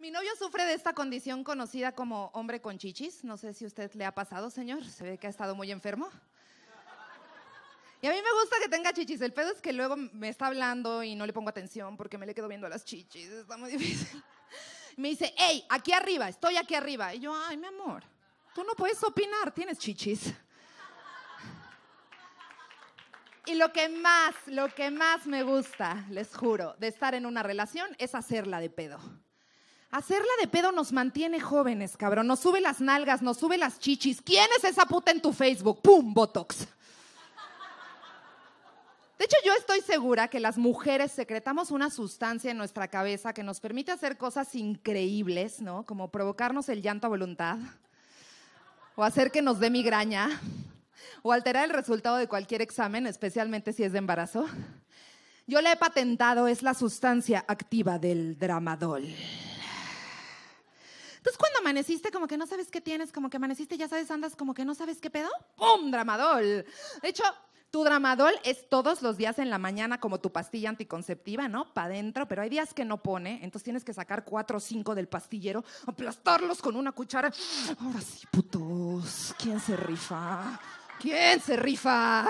Mi novio sufre de esta condición conocida como hombre con chichis. No sé si usted le ha pasado, señor. Se ve que ha estado muy enfermo. Y a mí me gusta que tenga chichis. El pedo es que luego me está hablando y no le pongo atención porque me le quedo viendo las chichis. Está muy difícil. Me dice, hey, aquí arriba, estoy aquí arriba. Y yo, ay, mi amor, tú no puedes opinar, tienes chichis. Y lo que más, lo que más me gusta, les juro, de estar en una relación es hacerla de pedo. Hacerla de pedo nos mantiene jóvenes, cabrón. Nos sube las nalgas, nos sube las chichis. ¿Quién es esa puta en tu Facebook? ¡Pum! Botox. De hecho, yo estoy segura que las mujeres secretamos una sustancia en nuestra cabeza que nos permite hacer cosas increíbles, ¿no? Como provocarnos el llanto a voluntad, o hacer que nos dé migraña, o alterar el resultado de cualquier examen, especialmente si es de embarazo. Yo la he patentado, es la sustancia activa del dramadol amaneciste como que no sabes qué tienes, como que amaneciste, ya sabes, andas como que no sabes qué pedo, ¡pum! Dramadol. De hecho, tu dramadol es todos los días en la mañana como tu pastilla anticonceptiva, ¿no? Para adentro, pero hay días que no pone, entonces tienes que sacar cuatro o cinco del pastillero, aplastarlos con una cuchara. Ahora sí, putos, ¿quién se rifa? ¿Quién se rifa?